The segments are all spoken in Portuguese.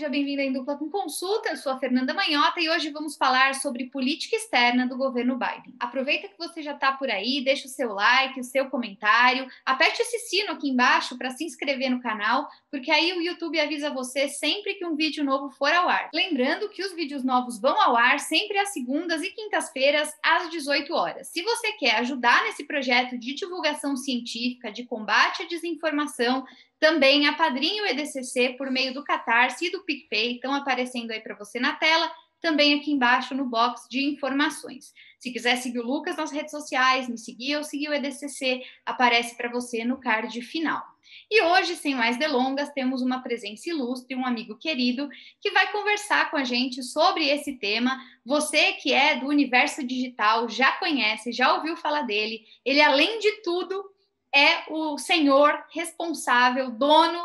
seja bem-vinda em dupla com consulta. Eu sou a Fernanda Manhota e hoje vamos falar sobre política externa do governo Biden. Aproveita que você já está por aí, deixa o seu like, o seu comentário, aperte esse sino aqui embaixo para se inscrever no canal, porque aí o YouTube avisa você sempre que um vídeo novo for ao ar. Lembrando que os vídeos novos vão ao ar sempre às segundas e quintas-feiras às 18 horas. Se você quer ajudar nesse projeto de divulgação científica, de combate à desinformação, também a Padrinho EDCC por meio do Catarse e do PicPay estão aparecendo aí para você na tela, também aqui embaixo no box de informações. Se quiser seguir o Lucas nas redes sociais, me seguir ou seguir o EDCC, aparece para você no card final. E hoje, sem mais delongas, temos uma presença ilustre, um amigo querido, que vai conversar com a gente sobre esse tema. Você que é do universo digital já conhece, já ouviu falar dele. Ele, além de tudo, é o senhor responsável, dono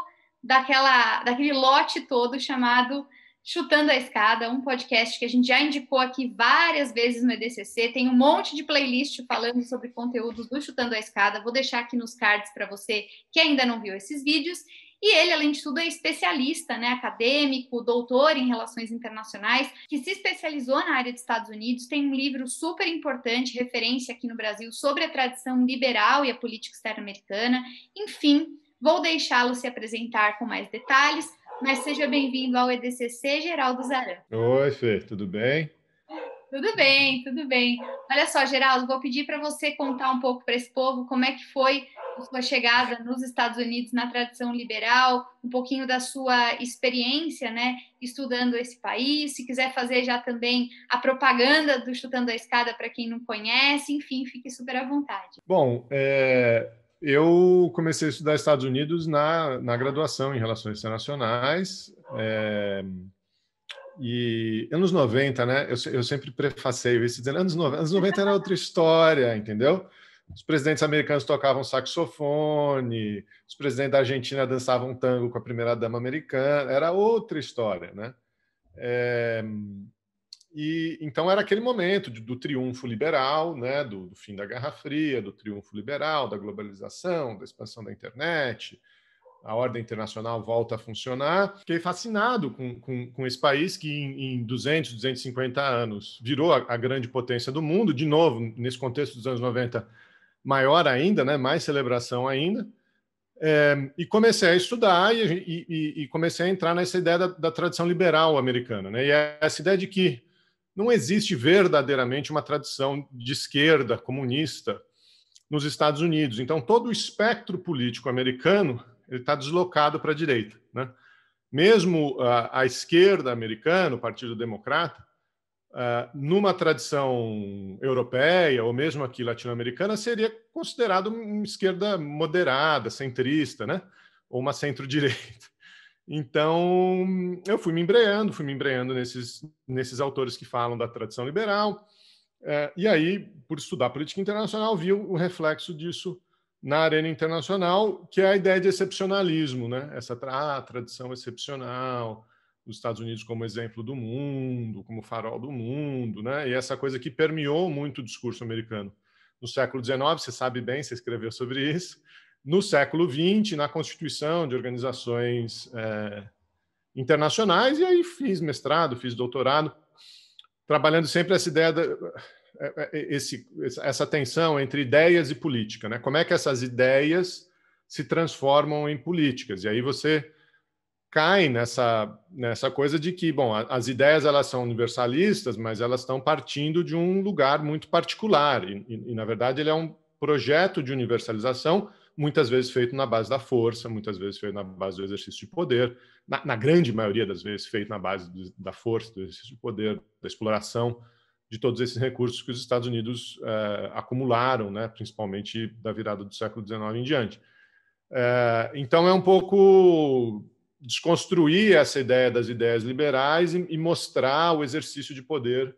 daquela, daquele lote todo chamado Chutando a Escada, um podcast que a gente já indicou aqui várias vezes no EDCC. Tem um monte de playlist falando sobre conteúdos do Chutando a Escada. Vou deixar aqui nos cards para você que ainda não viu esses vídeos. E ele, além de tudo, é especialista, né, acadêmico, doutor em relações internacionais, que se especializou na área dos Estados Unidos, tem um livro super importante, referência aqui no Brasil, sobre a tradição liberal e a política externa americana. Enfim, vou deixá-lo se apresentar com mais detalhes, mas seja bem-vindo ao EDCC Geraldo Zaran. Oi, Fê, tudo bem? Tudo bem, tudo bem. Olha só, Geraldo, vou pedir para você contar um pouco para esse povo como é que foi sua chegada nos Estados Unidos na tradição liberal, um pouquinho da sua experiência, né, estudando esse país. Se quiser fazer já também a propaganda do Chutando a Escada para quem não conhece, enfim, fique super à vontade. Bom, é, eu comecei a estudar Estados Unidos na, na graduação em Relações Internacionais. É, e anos 90, né? Eu, eu sempre prefacei isso dizendo anos 90, anos 90 era outra história, entendeu? Os presidentes americanos tocavam saxofone, os presidentes da Argentina dançavam tango com a primeira-dama americana, era outra história, né? É... E então era aquele momento do triunfo liberal, né, do, do, fim da Guerra Fria, do triunfo liberal, da globalização, da expansão da internet, a ordem internacional volta a funcionar. Fiquei fascinado com, com, com esse país que em, em 200, 250 anos virou a, a, grande potência do mundo. De novo, nesse contexto dos anos 90, maior ainda, né? mais celebração ainda. É, e comecei a estudar e, e, e, comecei a entrar nessa ideia da, da, tradição liberal americana. Né? E é essa ideia de que não existe verdadeiramente uma tradição de esquerda comunista nos Estados Unidos. Então, todo o espectro político americano está deslocado para a direita. Né? Mesmo a, a esquerda americana, o Partido Democrata, ah, numa tradição europeia ou mesmo aqui latino-americana, seria considerado uma esquerda moderada, centrista, né? ou uma centro-direita. Então, eu fui me embreando, fui me embreando nesses, nesses autores que falam da tradição liberal, eh, e aí, por estudar política internacional, vi o reflexo disso na arena internacional, que é a ideia de excepcionalismo, né? essa ah, tradição excepcional, os Estados Unidos como exemplo do mundo, como farol do mundo, né? E essa coisa que permeou muito o discurso americano. No século XIX, você sabe bem, você escreveu sobre isso. No século XX, na constituição de organizações é, internacionais, e aí fiz mestrado, fiz doutorado, trabalhando sempre essa ideia, da, eh, eh, esse, essa tensão entre ideias e política, né? Como é que essas ideias se transformam em políticas? E aí você caem nessa, nessa coisa de que, bom, as ideias elas são universalistas, mas elas estão partindo de um lugar muito particular. E, e, e, na verdade, ele é um projeto de universalização, muitas vezes feito na base da força, muitas vezes feito na base do exercício de poder, na, na grande maioria das vezes feito na base do, da força, do exercício de poder, da exploração de todos esses recursos que os Estados Unidos eh, acumularam, né, principalmente da virada do século XIX em diante. Eh, então, é um pouco desconstruir essa ideia das ideias liberais e, e mostrar o exercício de poder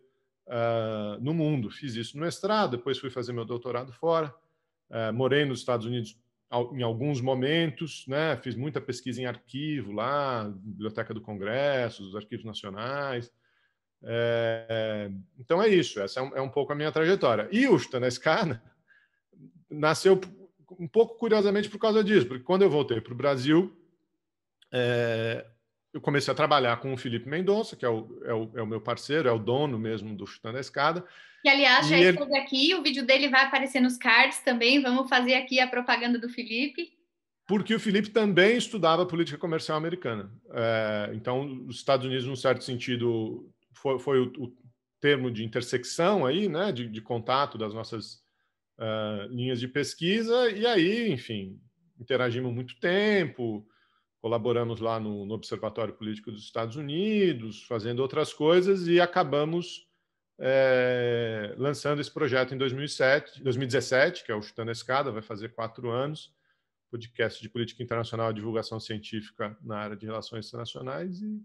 uh, no mundo. Fiz isso no mestrado, depois fui fazer meu doutorado fora, uh, morei nos Estados Unidos em alguns momentos, né? Fiz muita pesquisa em arquivo lá, Biblioteca do Congresso, os arquivos nacionais. É, então é isso, essa é um, é um, pouco a minha trajetória. E o Stanescana nasceu um pouco curiosamente por causa disso, porque quando eu voltei para o Brasil, é, eu comecei a trabalhar com o Felipe Mendonça, que é o, é o, é, o, meu parceiro, é o dono mesmo do Chutando a Escada. Que, aliás, já ele... aqui, o vídeo dele vai aparecer nos cards também. Vamos fazer aqui a propaganda do Felipe. Porque o Felipe também estudava política comercial americana. É, então, os Estados Unidos, num certo sentido, foi, foi o, o, termo de intersecção aí, né, de, de contato das nossas uh, linhas de pesquisa. E aí, enfim, interagimos muito tempo colaboramos lá no, no, Observatório Político dos Estados Unidos, fazendo outras coisas, e acabamos é, lançando esse projeto em 2007, 2017, que é o Chutando a Escada, vai fazer quatro anos, podcast de política internacional e divulgação científica na área de relações internacionais, e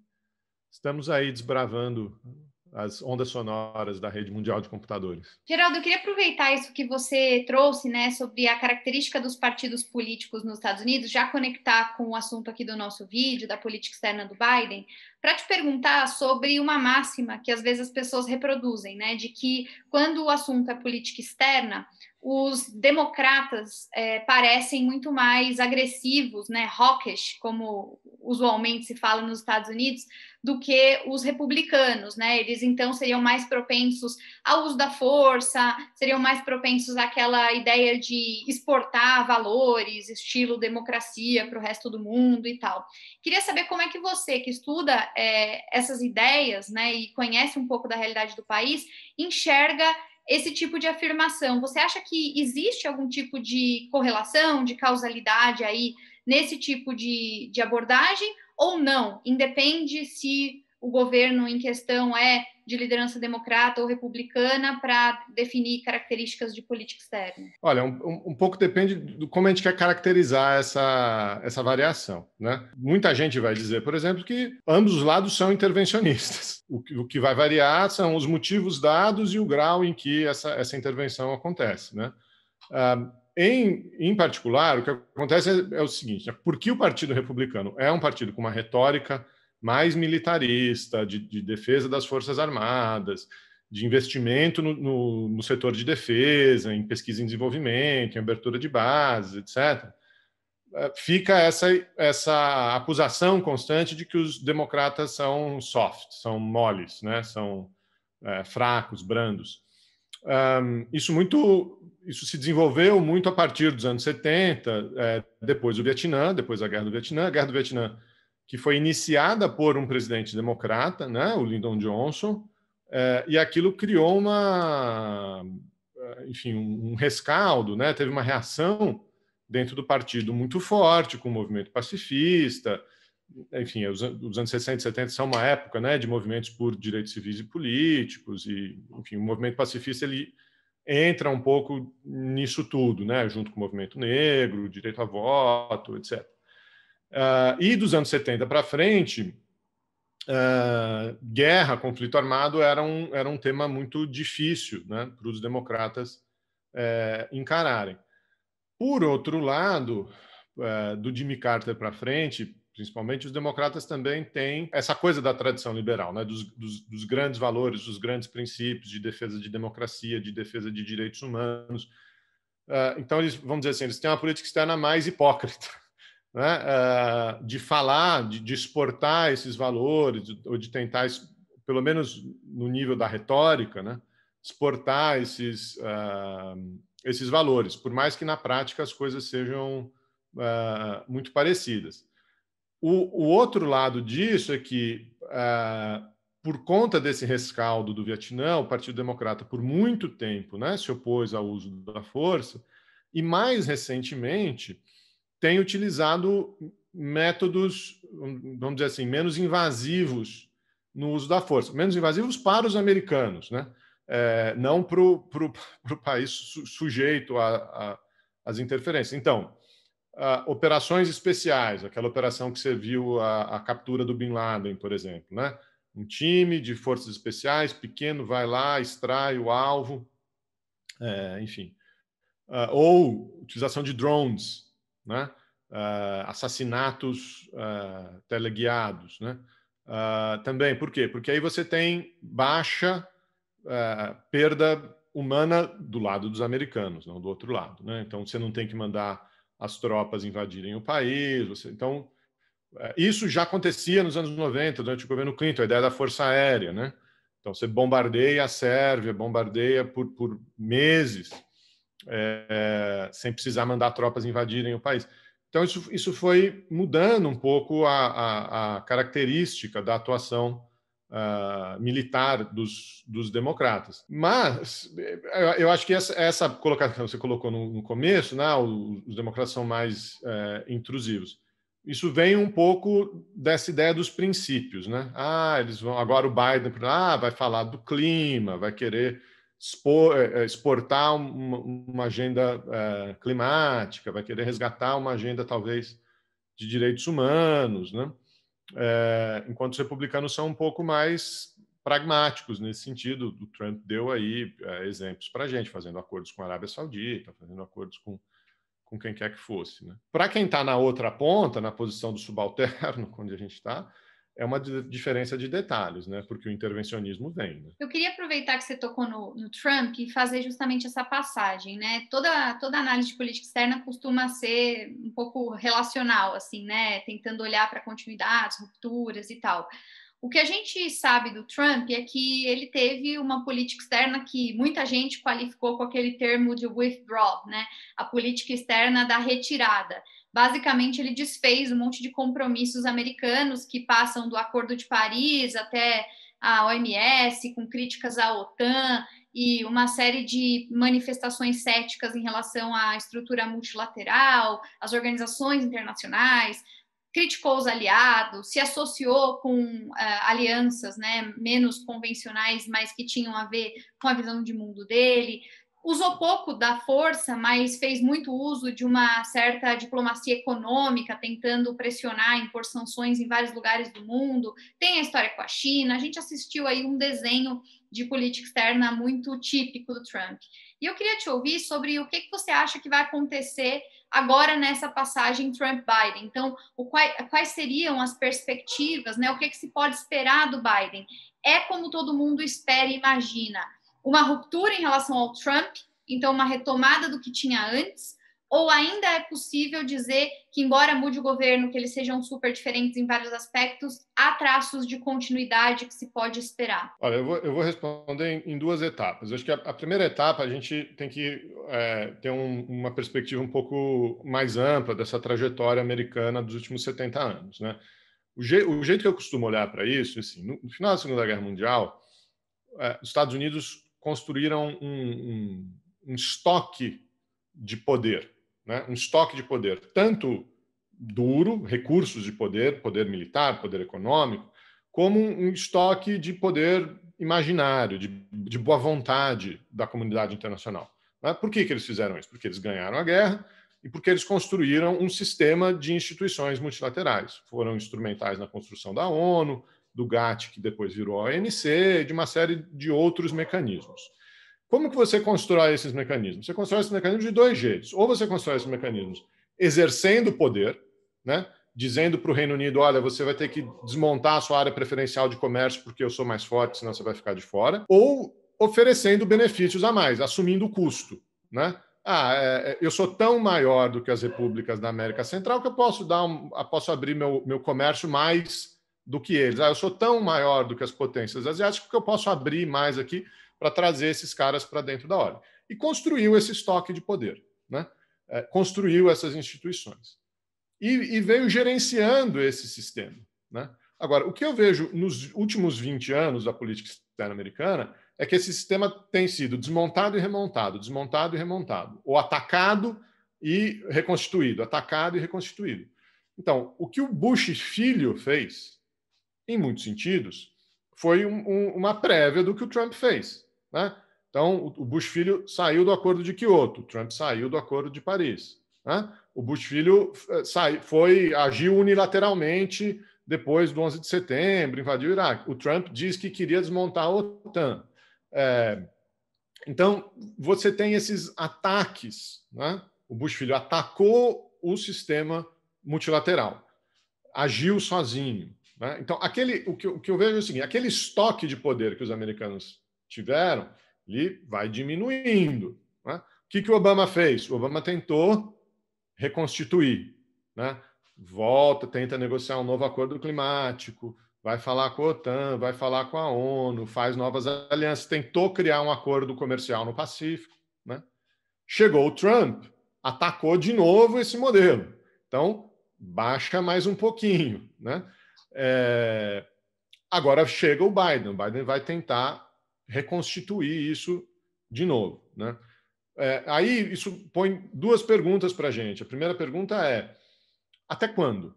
estamos aí desbravando as ondas sonoras da rede mundial de computadores. Geraldo, eu queria aproveitar isso que você trouxe, né, sobre a característica dos partidos políticos nos Estados Unidos, já conectar com o assunto aqui do nosso vídeo, da política externa do Biden, para te perguntar sobre uma máxima que às vezes as pessoas reproduzem, né, de que quando o assunto é política externa, os democratas é, parecem muito mais agressivos, né, hawkish, como usualmente se fala nos Estados Unidos, do que os republicanos, né? Eles então seriam mais propensos ao uso da força, seriam mais propensos àquela ideia de exportar valores, estilo democracia para o resto do mundo e tal. Queria saber como é que você, que estuda é, essas ideias, né, e conhece um pouco da realidade do país, enxerga esse tipo de afirmação. Você acha que existe algum tipo de correlação, de causalidade aí nesse tipo de, de abordagem? ou não, independe se o governo em questão é de liderança democrata ou republicana para definir características de política externa? Olha, um, um, pouco depende de como a gente quer caracterizar essa, essa variação. Né? Muita gente vai dizer, por exemplo, que ambos os lados são intervencionistas. O, o que vai variar são os motivos dados e o grau em que essa, essa intervenção acontece. Né? Ah, em, em particular, o que acontece é, é o seguinte: né? porque o Partido Republicano é um partido com uma retórica mais militarista, de, de defesa das Forças Armadas, de investimento no, no, no, setor de defesa, em pesquisa e desenvolvimento, em abertura de bases, etc., eh, fica essa, essa acusação constante de que os democratas são soft, são moles, né? são é, fracos, brandos. Um, isso muito isso se desenvolveu muito a partir dos anos 70, é, eh, depois do Vietnã, depois da Guerra do Vietnã. A Guerra do Vietnã, que foi iniciada por um presidente democrata, né, o Lyndon Johnson, é, e aquilo criou uma, eh, enfim, um rescaldo, né, teve uma reação dentro do partido muito forte, com o movimento pacifista, enfim, os, os anos 60 e 70 são uma época né, de movimentos por direitos civis e políticos, e, enfim, o movimento pacifista ele entra um pouco nisso tudo, né, junto com o movimento negro, direito a voto, etc. Uh, ah, e dos anos 70 para frente, uh, guerra, conflito armado era um, era um tema muito difícil né, para os democratas uh, encararem. Por outro lado, eh, do Jimmy Carter para frente, principalmente os democratas também têm essa coisa da tradição liberal, né? Dos, dos, dos, grandes valores, dos grandes princípios de defesa de democracia, de defesa de direitos humanos. Uh, então, eles, vamos dizer assim, eles têm uma política externa mais hipócrita, né? Uh, de falar, de, de, exportar esses valores, ou de tentar, pelo menos no nível da retórica, né? exportar esses, uh, esses valores, por mais que na prática as coisas sejam muito parecidas. O, o outro lado disso é que, uh, por conta desse rescaldo do Vietnã, o Partido Democrata, por muito tempo, né, se opôs ao uso da força, e mais recentemente, tem utilizado métodos, vamos dizer assim, menos invasivos no uso da força, menos invasivos para os americanos, né? É, não para o país sujeito às interferências. Então, uh, operações especiais, aquela operação que você viu a, a, captura do Bin Laden, por exemplo, né? Um time de forças especiais pequeno vai lá, extrai o alvo, é, enfim. Uh, ou utilização de drones, né? Uh, assassinatos uh, teleguiados, né? também, por quê? Porque aí você tem baixa perda humana do lado dos americanos, não do outro lado, né? Então você não tem que mandar as tropas invadirem o país. Você... Então, é, isso já acontecia nos anos 90, durante o governo Clinton, a ideia da Força Aérea. Né? Então, você bombardeia a Sérvia, bombardeia por, por meses, é, sem precisar mandar tropas invadirem o país. Então, isso, isso foi mudando um pouco a, a, a característica da atuação uh, militar dos, dos, democratas. Mas eh, eu acho que essa, essa colocação que você colocou no, no começo, né, os, os, democratas são mais uh, intrusivos. Isso vem um pouco dessa ideia dos princípios, né? Ah, eles vão agora o Biden, ah, vai falar do clima, vai querer eh, exportar uma, agenda climática, vai querer resgatar uma agenda talvez de direitos humanos, né? é, enquanto os republicanos são um pouco mais pragmáticos nesse sentido. O Trump deu aí é, exemplos para a gente, fazendo acordos com a Arábia Saudita, fazendo acordos com, com quem quer que fosse. Né? Para quem está na outra ponta, na posição do subalterno, onde a gente está, é uma diferença de detalhes, né? Porque o intervencionismo vem. Né? Eu queria aproveitar que você tocou no, no, Trump e fazer justamente essa passagem, né? Toda, toda análise de política externa costuma ser um pouco relacional, assim, né? Tentando olhar para continuidades, rupturas e tal. O que a gente sabe do Trump é que ele teve uma política externa que muita gente qualificou com aquele termo de withdrawal, né? A política externa da retirada basicamente ele desfez um monte de compromissos americanos que passam do Acordo de Paris até a OMS, com críticas à OTAN e uma série de manifestações céticas em relação à estrutura multilateral, às organizações internacionais, criticou os aliados, se associou com uh, alianças né, menos convencionais, mas que tinham a ver com a visão de mundo dele usou pouco da força, mas fez muito uso de uma certa diplomacia econômica, tentando pressionar, impor sanções em vários lugares do mundo. Tem a história com a China. A gente assistiu aí um desenho de política externa muito típico do Trump. E eu queria te ouvir sobre o que, que você acha que vai acontecer agora nessa passagem Trump-Biden. Então, o, quais, quais seriam as perspectivas, né? O que, que se pode esperar do Biden? É como todo mundo espera e imagina uma ruptura em relação ao Trump, então uma retomada do que tinha antes, ou ainda é possível dizer que, embora mude o governo, que eles sejam super diferentes em vários aspectos, há traços de continuidade que se pode esperar? Olha, eu vou, eu vou responder em, em, duas etapas. Eu acho que a, a, primeira etapa a gente tem que é, ter um, uma perspectiva um pouco mais ampla dessa trajetória americana dos últimos 70 anos. Né? O, je, o jeito que eu costumo olhar para isso, assim, no, no final da Segunda Guerra Mundial, é, os Estados Unidos construíram um, um, um estoque de poder, né? um estoque de poder, tanto duro, recursos de poder, poder militar, poder econômico, como um estoque de poder imaginário, de, de boa vontade da comunidade internacional. Né? Por que, que eles fizeram isso? Porque eles ganharam a guerra e porque eles construíram um sistema de instituições multilaterais. Foram instrumentais na construção da ONU, do GATT, que depois virou OMC, de uma série de outros mecanismos. Como que você constrói esses mecanismos? Você constrói esses mecanismos de dois jeitos. Ou você constrói esses mecanismos exercendo poder, né? dizendo para o Reino Unido, olha, você vai ter que desmontar a sua área preferencial de comércio porque eu sou mais forte, senão você vai ficar de fora. Ou oferecendo benefícios a mais, assumindo o custo. Né? ah, é, é eu sou tão maior do que as repúblicas da América Central que eu posso dar, um, eu posso abrir meu, meu comércio mais do que eles. Ah, eu sou tão maior do que as potências asiáticas que eu posso abrir mais aqui para trazer esses caras para dentro da ordem. E construiu esse estoque de poder, né? É, construiu essas instituições. E, e veio gerenciando esse sistema. Né? Agora, o que eu vejo nos últimos 20 anos da política externa americana é que esse sistema tem sido desmontado e remontado, desmontado e remontado, ou atacado e reconstituído, atacado e reconstituído. Então, o que o Bush filho fez em muitos sentidos, foi um, um, uma prévia do que o Trump fez. Né? Então, o Bush filho saiu do Acordo de Quioto, o Trump saiu do Acordo de Paris. Né? O Bush filho eh, foi agiu unilateralmente depois do 11 de setembro, invadiu o Iraque. O Trump diz que queria desmontar a OTAN. É, então, você tem esses ataques. Né? O Bush filho atacou o sistema multilateral, agiu sozinho. Né? Então, aquele, o que, o, que, eu vejo é o seguinte: aquele estoque de poder que os americanos tiveram, ele vai diminuindo. Né? O que, que o Obama fez? O Obama tentou reconstituir. Né? Volta, tenta negociar um novo acordo climático, vai falar com a OTAN, vai falar com a ONU, faz novas alianças, tentou criar um acordo comercial no Pacífico. Né? Chegou o Trump, atacou de novo esse modelo. Então, baixa mais um pouquinho. Né? É... Agora chega o Biden, o Biden vai tentar reconstituir isso de novo. Né? É, aí isso põe duas perguntas para a gente. A primeira pergunta é: até quando?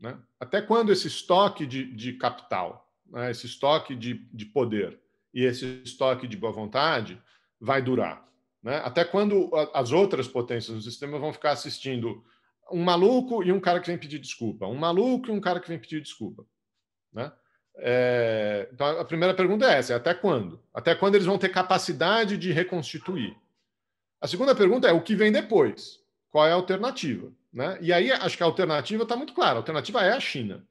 Né? Até quando esse estoque de, de capital, né? esse estoque de, de, poder e esse estoque de boa vontade vai durar? Né? Até quando as outras potências do sistema vão ficar assistindo um maluco e um cara que vem pedir desculpa, um maluco e um cara que vem pedir desculpa, né? É, então a primeira pergunta é essa: é até quando? Até quando eles vão ter capacidade de reconstituir? A segunda pergunta é o que vem depois? Qual é a alternativa? Né? E aí acho que a alternativa está muito clara: a alternativa é a China.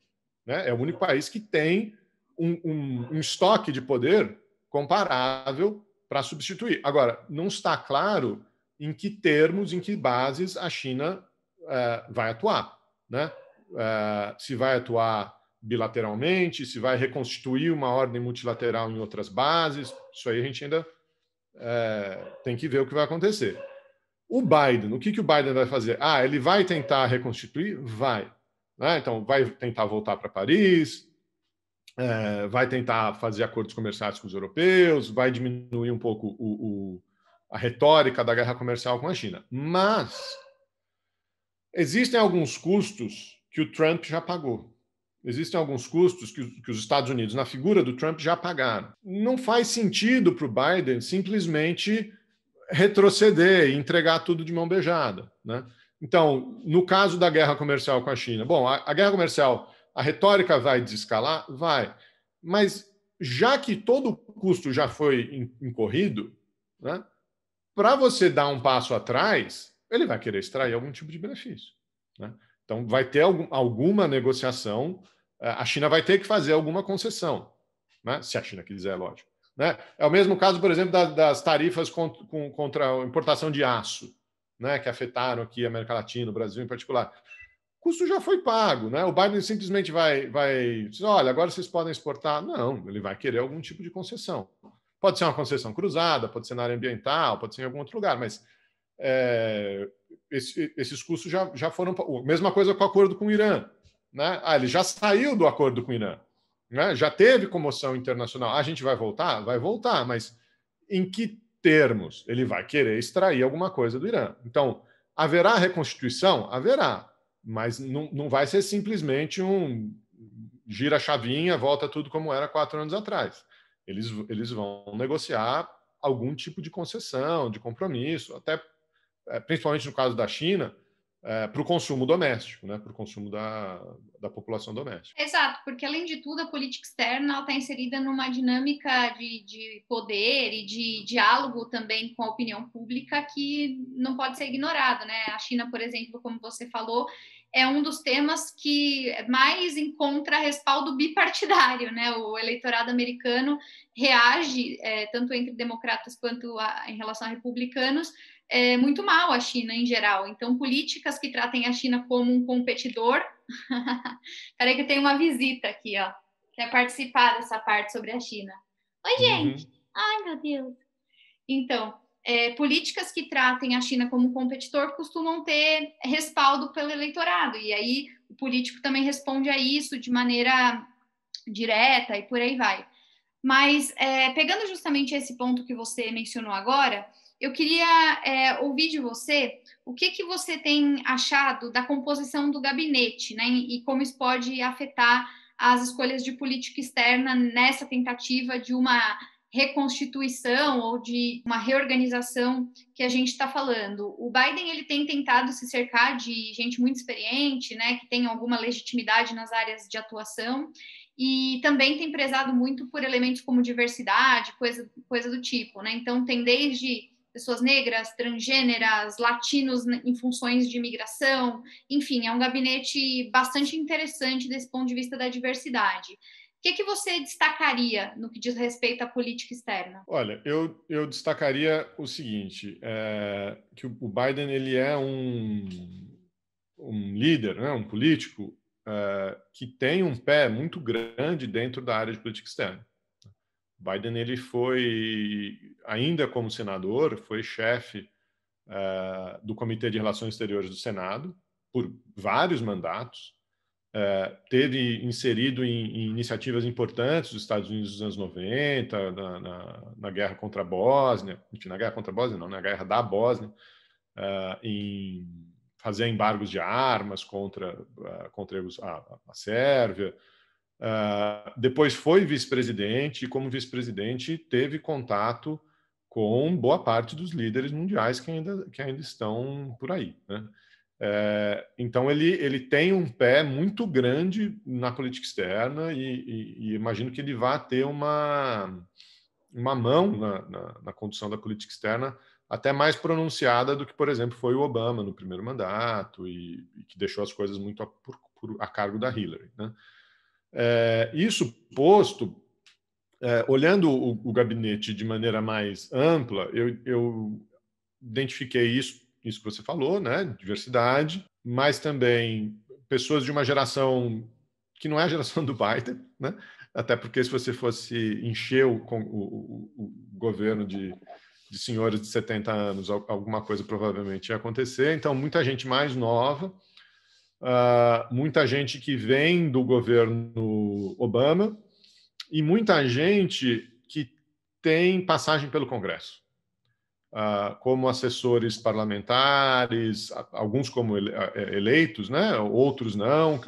Né? É o único país que tem um, um, um estoque de poder comparável para substituir. Agora, não está claro em que termos, em que bases a China uh, vai atuar, né? Uh, se vai atuar bilateralmente, se vai reconstituir uma ordem multilateral em outras bases, isso aí a gente ainda uh, tem que ver o que vai acontecer. O Biden, o que, que o Biden vai fazer? Ah, ele vai tentar reconstituir? Vai. Né? Então, vai tentar voltar para Paris, é, vai tentar fazer acordos comerciais com os europeus, vai diminuir um pouco o, o, a retórica da guerra comercial com a China. Mas Existem alguns custos que o Trump já pagou. Existem alguns custos que, que os Estados Unidos, na figura do Trump, já pagaram. Não faz sentido para o Biden simplesmente retroceder e entregar tudo de mão beijada. Né? Então, no caso da guerra comercial com a China, bom, a, a guerra comercial, a retórica vai desescalar? Vai. Mas já que todo o custo já foi incorrido, né, para você dar um passo atrás, ele vai querer extrair algum tipo de benefício. Né? Então, vai ter algum, alguma negociação, eh, a China vai ter que fazer alguma concessão, né? se a China quiser, lógico. Né? É o mesmo caso, por exemplo, da, das tarifas contra, com, contra a importação de aço, né? que afetaram aqui a América Latina, o Brasil em particular. O custo já foi pago, né? o Biden simplesmente vai, vai dizer, olha, agora vocês podem exportar. Não, ele vai querer algum tipo de concessão. Pode ser uma concessão cruzada, pode ser na área ambiental, pode ser em algum outro lugar, mas é, esse, esses custos já, já foram. Mesma coisa com o acordo com o Irã. Né? Ah, ele já saiu do acordo com o Irã. Né? Já teve comoção internacional. Ah, a gente vai voltar? Vai voltar, mas em que termos ele vai querer extrair alguma coisa do Irã? Então, haverá reconstituição? Haverá, mas não, não vai ser simplesmente um gira a chavinha, volta tudo como era quatro anos atrás. Eles, eles vão negociar algum tipo de concessão, de compromisso, até é, principalmente no caso da China, é, para o consumo doméstico, né, para o consumo da, da população doméstica. Exato, porque além de tudo, a política externa está inserida numa dinâmica de, de poder e de diálogo também com a opinião pública que não pode ser ignorado. Né? A China, por exemplo, como você falou, é um dos temas que mais encontra respaldo bipartidário, né? O eleitorado americano reage, é, tanto entre democratas quanto a, em relação a republicanos, é, muito mal a China em geral. Então, políticas que tratem a China como um competidor. Peraí que tem uma visita aqui, ó. Quer é participar dessa parte sobre a China. Oi, uhum. gente! Uhum. Ai, meu Deus! Então, é, políticas que tratem a China como competidor costumam ter respaldo pelo eleitorado, e aí o político também responde a isso de maneira direta e por aí vai. Mas, é, pegando justamente esse ponto que você mencionou agora, eu queria é, ouvir de você o que, que você tem achado da composição do gabinete né, e como isso pode afetar as escolhas de política externa nessa tentativa de uma reconstituição ou de uma reorganização que a gente está falando. O Biden ele tem tentado se cercar de gente muito experiente, né, que tem alguma legitimidade nas áreas de atuação e também tem prezado muito por elementos como diversidade, coisa, coisa do tipo, né? Então tem desde pessoas negras, transgêneras, latinos em funções de imigração, enfim, é um gabinete bastante interessante desse ponto de vista da diversidade. O que, que você destacaria no que diz respeito à política externa? Olha, eu, eu destacaria o seguinte, é, que o Biden ele é um, um líder, né, um político é, que tem um pé muito grande dentro da área de política externa. Biden ele foi ainda como senador, foi chefe uh, do Comitê de Relações Exteriores do Senado por vários mandatos, uh, teve inserido em, em, iniciativas importantes dos Estados Unidos dos anos 90, na, na, na, guerra contra a Bósnia, enfim, na guerra contra a Bósnia não, na né, guerra da Bósnia, uh, em fazer embargos de armas contra contra a, a Sérvia, Uh, depois foi vice-presidente e, como vice-presidente, teve contato com boa parte dos líderes mundiais que ainda, que ainda estão por aí. Né? É, então, ele, ele tem um pé muito grande na política externa e, e, e imagino que ele vá ter uma, uma mão na, na, na, condução da política externa até mais pronunciada do que, por exemplo, foi o Obama no primeiro mandato e, e que deixou as coisas muito a, por, por, a cargo da Hillary. Né? É, isso posto, é, olhando o, o, gabinete de maneira mais ampla, eu, eu, identifiquei isso, isso que você falou, né? Diversidade, mas também pessoas de uma geração que não é a geração do Biden, né? Até porque se você fosse encher o, o, o governo de, de senhores de 70 anos, alguma coisa provavelmente ia acontecer. Então, muita gente mais nova, uh, muita gente que vem do governo Obama e muita gente que tem passagem pelo Congresso, uh, como assessores parlamentares, alguns como é, eleitos, né? outros não,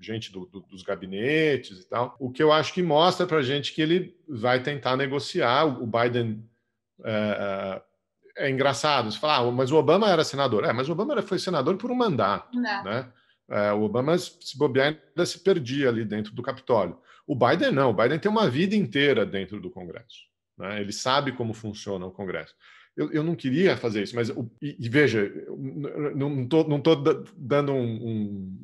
gente do, do, dos gabinetes e tal. O que eu acho que mostra para a gente que ele vai tentar negociar. O Biden. Uh, é engraçado. Você fala, ah, mas o Obama era senador. É, mas o Obama foi senador por um mandato. Não. Né? É, o Obama, se bobear, ainda se perdia ali dentro do Capitólio. O Biden não, o Biden tem uma vida inteira dentro do Congresso. Né? Ele sabe como funciona o Congresso. Eu, eu não queria fazer isso, mas e, e veja, não estou não dando um, um,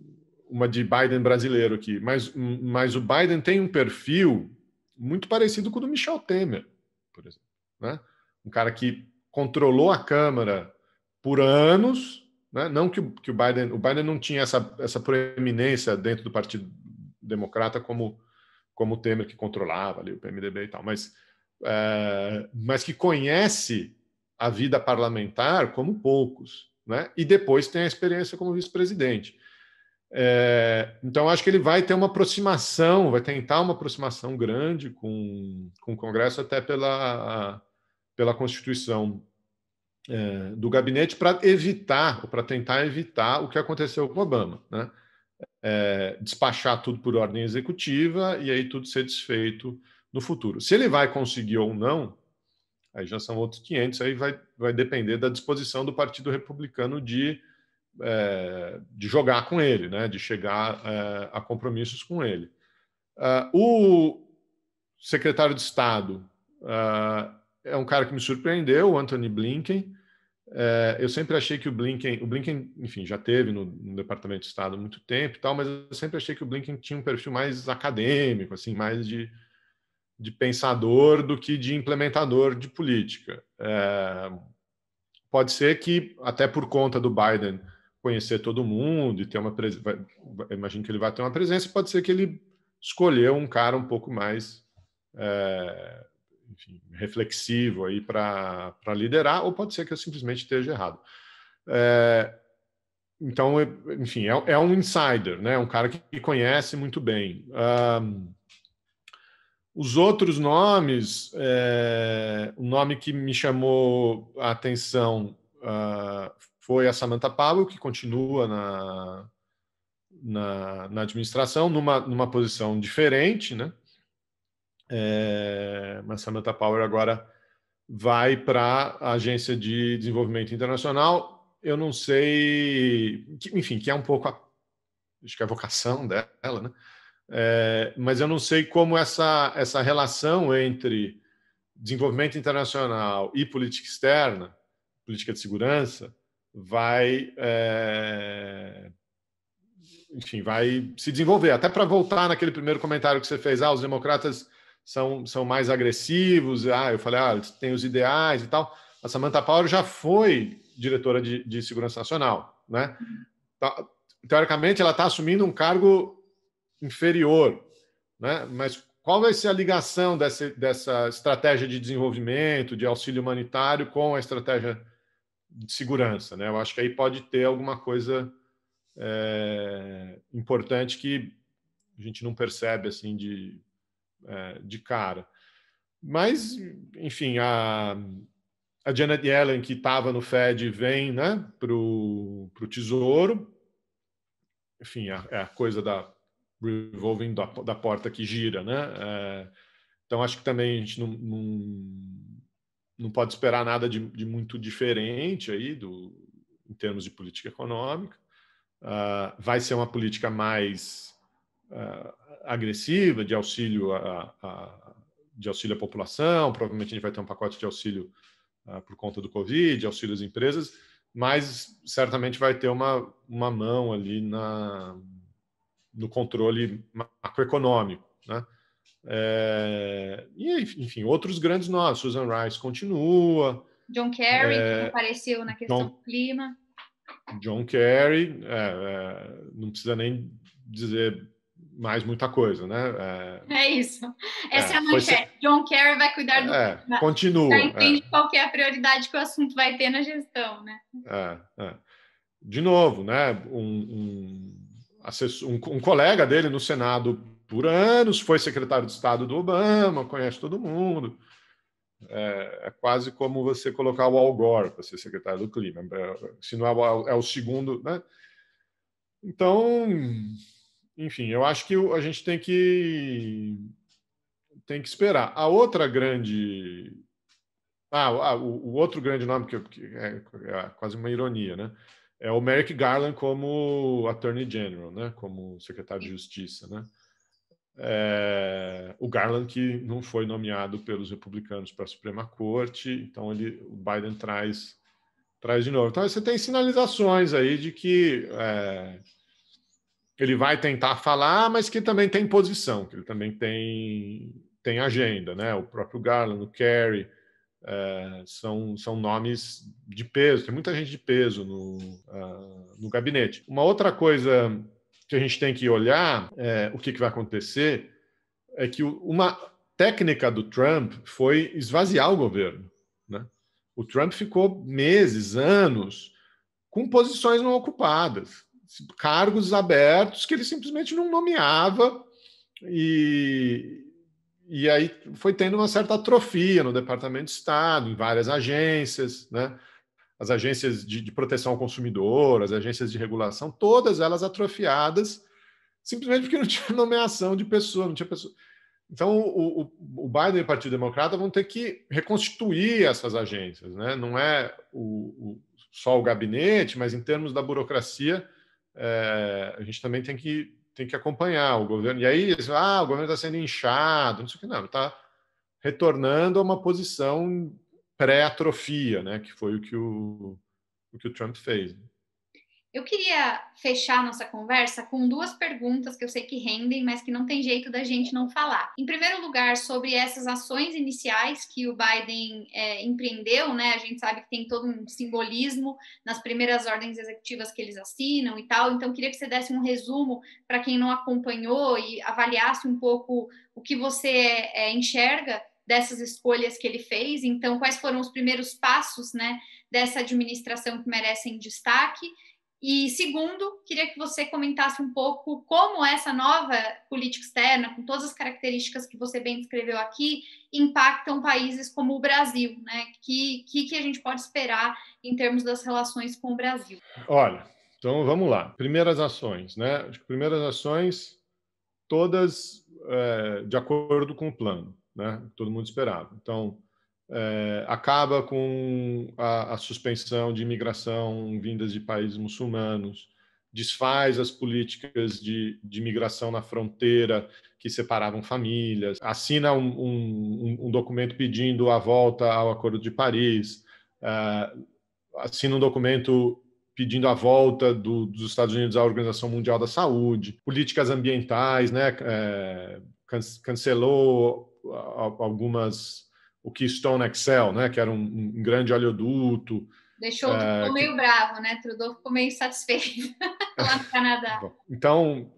uma de Biden brasileiro aqui, mas, mas o Biden tem um perfil muito parecido com o do Michel Temer, por exemplo. Né? Um cara que controlou a Câmara por anos né? Não que, que o Biden, o Biden não tinha essa, essa proeminência dentro do Partido Democrata como como o Temer que controlava ali o PMDB e tal, mas é, mas que conhece a vida parlamentar como poucos, né? E depois tem a experiência como vice-presidente. É, então, acho que ele vai ter uma aproximação, vai tentar uma aproximação grande com, com o Congresso, até pela, pela Constituição é, do gabinete para evitar, ou para tentar evitar o que aconteceu com Obama, né? É, despachar tudo por ordem executiva e aí tudo ser desfeito no futuro. Se ele vai conseguir ou não, aí já são outros 500, aí vai, vai depender da disposição do Partido Republicano de, é, de jogar com ele, né? de chegar é, a compromissos com ele. Uh, o secretário de Estado uh, é um cara que me surpreendeu, o Anthony Blinken. É, eu sempre achei que o Blinken, o Blinken, enfim, já teve no, no, Departamento de Estado há muito tempo e tal, mas eu sempre achei que o Blinken tinha um perfil mais acadêmico, assim, mais de, de pensador do que de implementador de política. É, pode ser que, até por conta do Biden conhecer todo mundo e ter uma presença, imagino que ele vai ter uma presença, pode ser que ele escolheu um cara um pouco mais. É, enfim, reflexivo aí para liderar, ou pode ser que eu simplesmente esteja errado. É, então, enfim, é, é, um insider, né? Um cara que conhece muito bem. Um, os outros nomes, é, o nome que me chamou a atenção uh, foi a Samantha Pablo, que continua na, na, na administração, numa, numa posição diferente, né? É, mas Samantha Power agora vai para a Agência de Desenvolvimento Internacional. Eu não sei, enfim, que é um pouco a, acho que é a vocação dela, né? É, mas eu não sei como essa, essa relação entre desenvolvimento internacional e política externa, política de segurança, vai, é, enfim, vai se desenvolver. Até para voltar naquele primeiro comentário que você fez, ah, os democratas são, são mais agressivos. Ah, eu falei, ah, tem os ideais e tal. A Samantha Power já foi diretora de, de segurança nacional, né? Tá, teoricamente, ela está assumindo um cargo inferior, né? Mas qual vai ser a ligação dessa, dessa estratégia de desenvolvimento, de auxílio humanitário com a estratégia de segurança, né? Eu acho que aí pode ter alguma coisa é, importante que a gente não percebe assim de é, de cara. Mas, enfim, a, a Janet Yellen, que estava no Fed, vem né, para o Tesouro. Enfim, é a, é a coisa da revolving da, da, porta que gira. Né? É, então, acho que também a gente não, não, não pode esperar nada de, de, muito diferente aí do, em termos de política econômica. Uh, vai ser uma política mais. Uh, agressiva de auxílio a, a, de auxílio à população, provavelmente a gente vai ter um pacote de auxílio ah, por conta do Covid, auxílio às empresas, mas certamente vai ter uma, uma mão ali na, no controle macroeconômico. Né? É, e, enfim, outros grandes nós, Susan Rice continua. John Kerry, é, que apareceu na questão John, do clima. John Kerry, é, é não precisa nem dizer mais muita coisa, né? É, é isso. É, Essa é, é a manchete. Ser... John Kerry vai cuidar do. É, clima. continua. Já entende é. qual é a prioridade que o assunto vai ter na gestão, né? É, é. De novo, né? Um, um, um, um colega dele no Senado por anos foi secretário de Estado do Obama, conhece todo mundo. É, é, quase como você colocar o Al Gore para ser secretário do clima, se não é, é o segundo, né? Então enfim, eu acho que a gente tem que tem que esperar. A outra grande ah, ah o, o outro grande nome que, que é, é, quase uma ironia, né? É o Merrick Garland como Attorney General, né? Como secretário de Justiça, né? É, o Garland que não foi nomeado pelos republicanos para a Suprema Corte, então ele, o Biden traz traz de novo. Então você tem sinalizações aí de que é, ele vai tentar falar, mas que também tem posição, que ele também tem, tem agenda, né? O próprio Garland, o Kerry, é, são, são nomes de peso, tem muita gente de peso no, uh, no gabinete. Uma outra coisa que a gente tem que olhar é, o que, que vai acontecer é que uma técnica do Trump foi esvaziar o governo. Né? O Trump ficou meses, anos, com posições não ocupadas cargos abertos que ele simplesmente não nomeava e, e aí foi tendo uma certa atrofia no Departamento de Estado, em várias agências, né? as agências de, de, proteção ao consumidor, as agências de regulação, todas elas atrofiadas, simplesmente porque não tinha nomeação de pessoa, não tinha pessoa. Então, o, o, o Biden e o Partido Democrata vão ter que reconstituir essas agências, né? não é o, o, só o gabinete, mas em termos da burocracia, é, a gente também tem que, tem que acompanhar o governo. E aí, ah, o governo está sendo inchado, não sei o que, não, está retornando a uma posição pré-atrofia, né, que foi o que o, o que o Trump fez. Né. Eu queria fechar nossa conversa com duas perguntas que eu sei que rendem, mas que não tem jeito da gente não falar. Em primeiro lugar, sobre essas ações iniciais que o Biden é, empreendeu, né? A gente sabe que tem todo um simbolismo nas primeiras ordens executivas que eles assinam e tal. Então, queria que você desse um resumo para quem não acompanhou e avaliasse um pouco o que você é, enxerga dessas escolhas que ele fez. Então, quais foram os primeiros passos, né, dessa administração que merecem destaque? E segundo, queria que você comentasse um pouco como essa nova política externa, com todas as características que você bem descreveu aqui, impactam países como o Brasil, né? Que que, que a gente pode esperar em termos das relações com o Brasil? Olha, então vamos lá. Primeiras ações, né? Primeiras ações, todas é, de acordo com o plano, né? Todo mundo esperava. Então é, acaba com a, a, suspensão de imigração vindas de países muçulmanos, desfaz as políticas de, de imigração na fronteira que separavam famílias, assina um, um, um documento pedindo a volta ao Acordo de Paris, uh, assina um documento pedindo a volta do, dos Estados Unidos à Organização Mundial da Saúde, políticas ambientais, né, eh, cancelou algumas o Keystone Excel, né? Que era um, um grande oleoduto. Deixou é, Trudeau meio que... bravo, né? Trudeau ficou meio insatisfeito lá no Canadá. Então,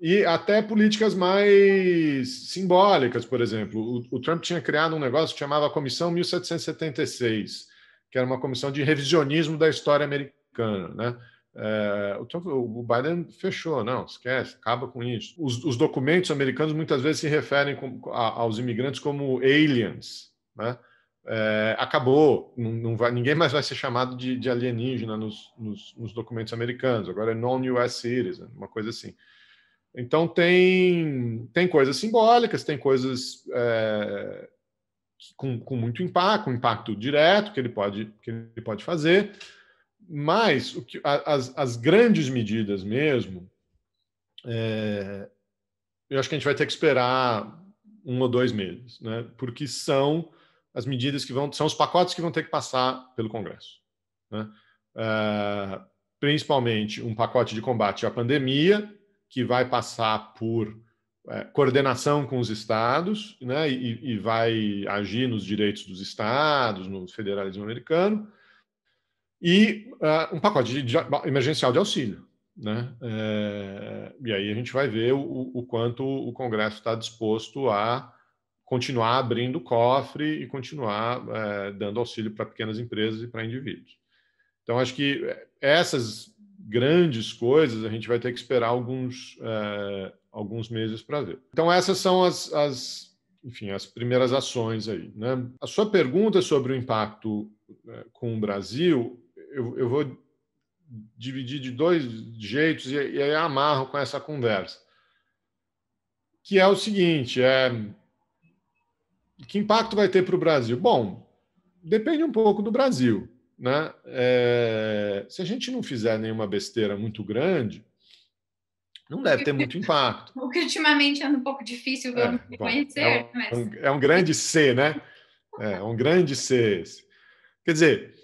e até políticas mais simbólicas, por exemplo. O, o, Trump tinha criado um negócio que chamava Comissão 1776, que era uma comissão de revisionismo da história americana. Né? É, o, o, Biden fechou, não, esquece, acaba com isso. Os, os documentos americanos muitas vezes se referem com, a, aos imigrantes como aliens. Né? É, acabou, não, não, vai, ninguém mais vai ser chamado de, de alienígena nos, nos, nos, documentos americanos, agora é non-US citizen, uma coisa assim. Então tem, tem coisas simbólicas, tem coisas é, com, com, muito impacto, um impacto direto que ele pode, que ele pode fazer, mas o que, as, as grandes medidas mesmo, é, eu acho que a gente vai ter que esperar um ou dois meses, né? porque são as medidas que vão são os pacotes que vão ter que passar pelo Congresso, né? uh, principalmente um pacote de combate à pandemia que vai passar por uh, coordenação com os estados, né? E, e, vai agir nos direitos dos estados, no federalismo americano, e uh, um pacote de, de, emergencial de auxílio. Né? e aí a gente vai ver o, o quanto o Congresso está disposto a continuar abrindo o cofre e continuar é, dando auxílio para pequenas empresas e para indivíduos. Então, acho que é, essas grandes coisas a gente vai ter que esperar alguns, é, alguns meses para ver. Então, essas são as, as, enfim, as primeiras ações aí. Né? A sua pergunta sobre o impacto é, com o Brasil, eu, eu vou dividir de dois jeitos e, e aí amarro com essa conversa. Que é o seguinte, é, que impacto vai ter para o Brasil? Bom, depende um pouco do Brasil. Né? É, se a gente não fizer nenhuma besteira muito grande, não deve ter muito impacto. O que ultimamente anda um pouco difícil é, conhecer. É um, né? mas... um, é um grande C, né? É, é um grande C. Quer dizer,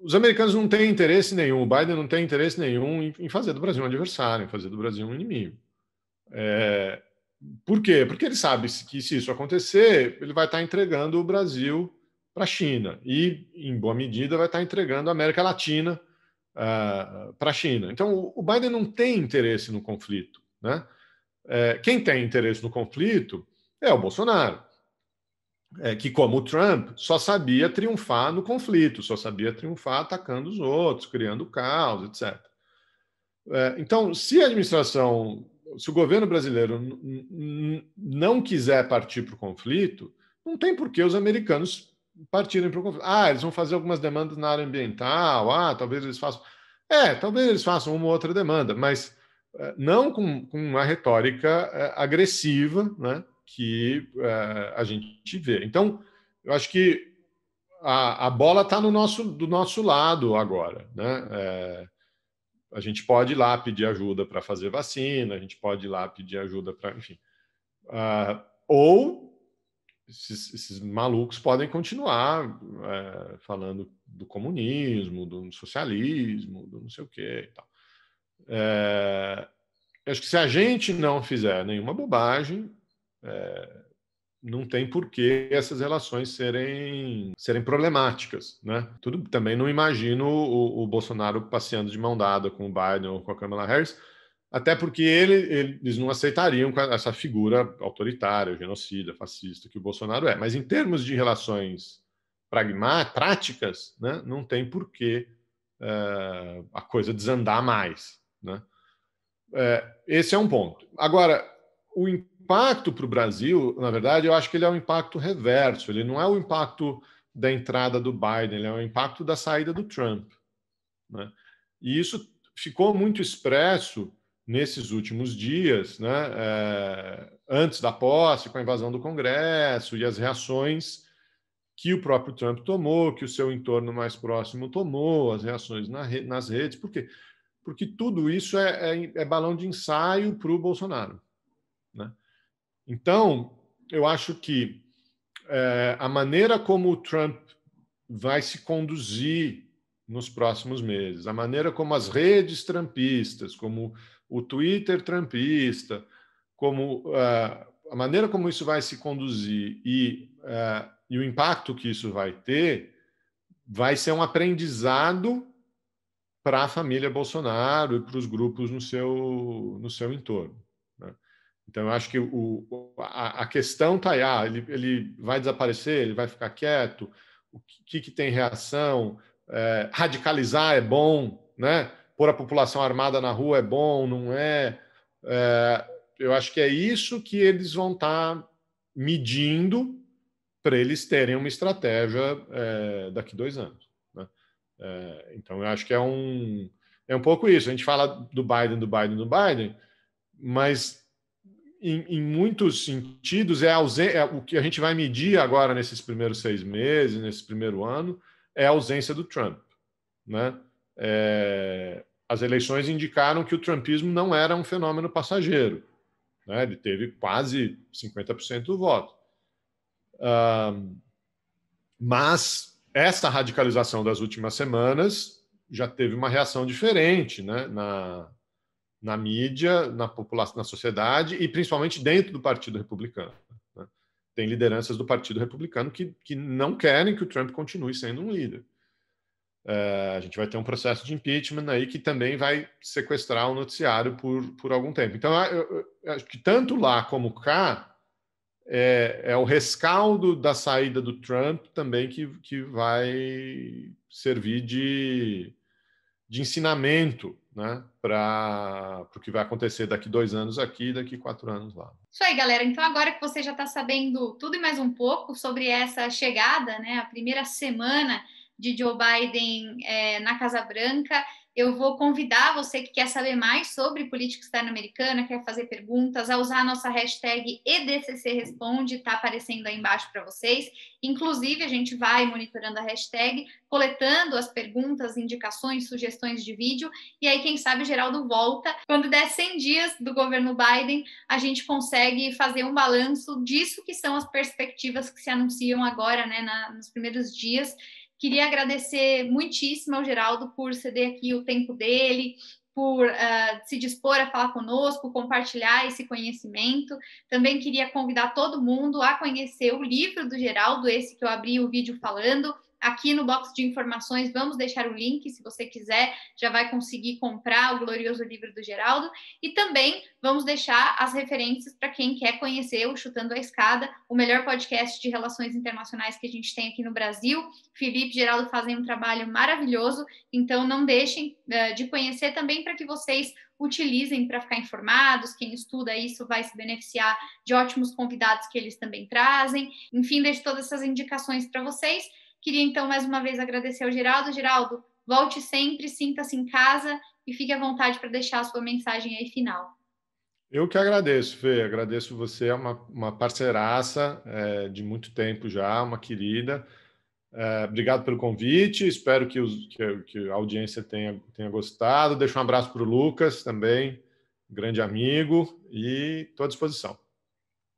os americanos não têm interesse nenhum, o Biden não tem interesse nenhum em, fazer do Brasil um adversário, em fazer do Brasil um inimigo. É, por quê? Porque ele sabe que se isso acontecer, ele vai estar entregando o Brasil para a China e, em boa medida, vai estar entregando a América Latina uh, ah, para a China. Então, o Biden não tem interesse no conflito. Né? É, quem tem interesse no conflito é o Bolsonaro, é, que, como o Trump, só sabia triunfar no conflito, só sabia triunfar atacando os outros, criando caos, etc. É, então, se a administração se o governo brasileiro não quiser partir para o conflito, não tem por que os americanos partirem para o conflito. Ah, eles vão fazer algumas demandas na área ambiental, ah, talvez eles façam. É, talvez eles façam uma ou outra demanda, mas eh, não com, com uma retórica eh, agressiva né, que eh, a gente vê. Então, eu acho que a, a bola está no nosso, do nosso lado agora. Né? É, a gente pode ir lá pedir ajuda para fazer vacina, a gente pode ir lá pedir ajuda para, enfim. Uh, ou esses, esses, malucos podem continuar uh, falando do comunismo, do socialismo, do não sei o quê e tal. Uh, acho que se a gente não fizer nenhuma bobagem, é, não tem por que essas relações serem, serem problemáticas, né? Tudo, também não imagino o, o Bolsonaro passeando de mão dada com o Biden ou com a Kamala Harris, até porque ele, eles não aceitariam essa figura autoritária, genocida, fascista que o Bolsonaro é. Mas em termos de relações pragmáticas, práticas, né, não tem por que eh, a coisa desandar mais. Né? Eh, esse é um ponto. Agora, o impacto para o Brasil, na verdade, eu acho que ele é um impacto reverso. Ele não é o impacto da entrada do Biden, ele é o impacto da saída do Trump. Né? E isso ficou muito expresso nesses últimos dias, né? é, antes da posse, com a invasão do Congresso e as reações que o próprio Trump tomou, que o seu entorno mais próximo tomou, as reações na re nas redes. Por quê? Porque tudo isso é, é, é balão de ensaio para o Bolsonaro. Né? Então, eu acho que é, a maneira como o Trump vai se conduzir nos próximos meses, a maneira como as redes trampistas, como o Twitter trampista, como uh, a maneira como isso vai se conduzir e, uh, e o impacto que isso vai ter, vai ser um aprendizado para a família Bolsonaro e para os grupos no seu, no seu entorno. Então, eu acho que o, a, a questão está aí, ah, ele, ele vai desaparecer, ele vai ficar quieto, o que, que tem reação, é, radicalizar é bom, né? pôr a população armada na rua é bom, não é? é eu acho que é isso que eles vão estar tá medindo para eles terem uma estratégia é, daqui dois anos. Né? É, então, eu acho que é um, é um pouco isso. A gente fala do Biden, do Biden, do Biden, mas em, em, muitos sentidos, é, é, o que a gente vai medir agora nesses primeiros seis meses, nesse primeiro ano, é a ausência do Trump. Né? É, as eleições indicaram que o trumpismo não era um fenômeno passageiro. Né? Ele teve quase 50% do voto. Um, mas essa radicalização das últimas semanas já teve uma reação diferente né? na, na mídia, na população, na sociedade e principalmente dentro do Partido Republicano. Né? Tem lideranças do Partido Republicano que, que não querem que o Trump continue sendo um líder. É, a gente vai ter um processo de impeachment aí que também vai sequestrar o noticiário por, por algum tempo. Então, eu, eu acho que tanto lá como cá é, é, o rescaldo da saída do Trump também que, que vai servir de, de ensinamento né, para o que vai acontecer daqui dois anos aqui e daqui quatro anos lá. Isso aí, galera. Então, agora que você já está sabendo tudo e mais um pouco sobre essa chegada, né, a primeira semana de Joe Biden é, na Casa Branca, eu vou convidar você que quer saber mais sobre política externa americana, quer fazer perguntas, a usar a nossa hashtag EDCC Responde, está aparecendo aí embaixo para vocês. Inclusive, a gente vai monitorando a hashtag, coletando as perguntas, indicações, sugestões de vídeo, e aí, quem sabe, Geraldo volta. Quando der 100 dias do governo Biden, a gente consegue fazer um balanço disso que são as perspectivas que se anunciam agora, né, na, nos primeiros dias Queria agradecer muitíssimo ao Geraldo por ceder aqui o tempo dele, por uh, se dispor a falar conosco, compartilhar esse conhecimento. Também queria convidar todo mundo a conhecer o livro do Geraldo, esse que eu abri o vídeo falando, Aqui no box de informações vamos deixar o link, se você quiser, já vai conseguir comprar o glorioso livro do Geraldo. E também vamos deixar as referências para quem quer conhecer o Chutando a Escada, o melhor podcast de relações internacionais que a gente tem aqui no Brasil. Felipe e Geraldo fazem um trabalho maravilhoso, então não deixem eh, de conhecer também para que vocês utilizem para ficar informados. Quem estuda isso vai se beneficiar de ótimos convidados que eles também trazem. Enfim, deixo todas essas indicações para vocês. Queria então mais uma vez agradecer ao Geraldo. Geraldo, volte sempre, sinta-se em casa e fique à vontade para deixar a sua mensagem aí final. Eu que agradeço, Fê. Agradeço você, é uma, uma parceiraça é, de muito tempo já, uma querida. É, obrigado pelo convite, espero que, os, que, que, a audiência tenha, tenha gostado. Deixo um abraço para o Lucas também, grande amigo, e estou à disposição.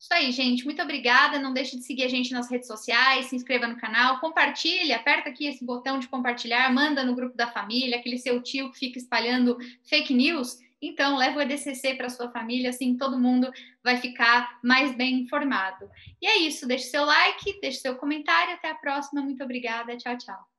Isso aí, gente. Muito obrigada. Não deixe de seguir a gente nas redes sociais, se inscreva no canal, compartilhe, aperta aqui esse botão de compartilhar, manda no grupo da família, aquele seu tio que fica espalhando fake news. Então, leva o EDCC para sua família, assim todo mundo vai ficar mais bem informado. E é isso, deixe seu like, deixe seu comentário, até a próxima. Muito obrigada, tchau, tchau.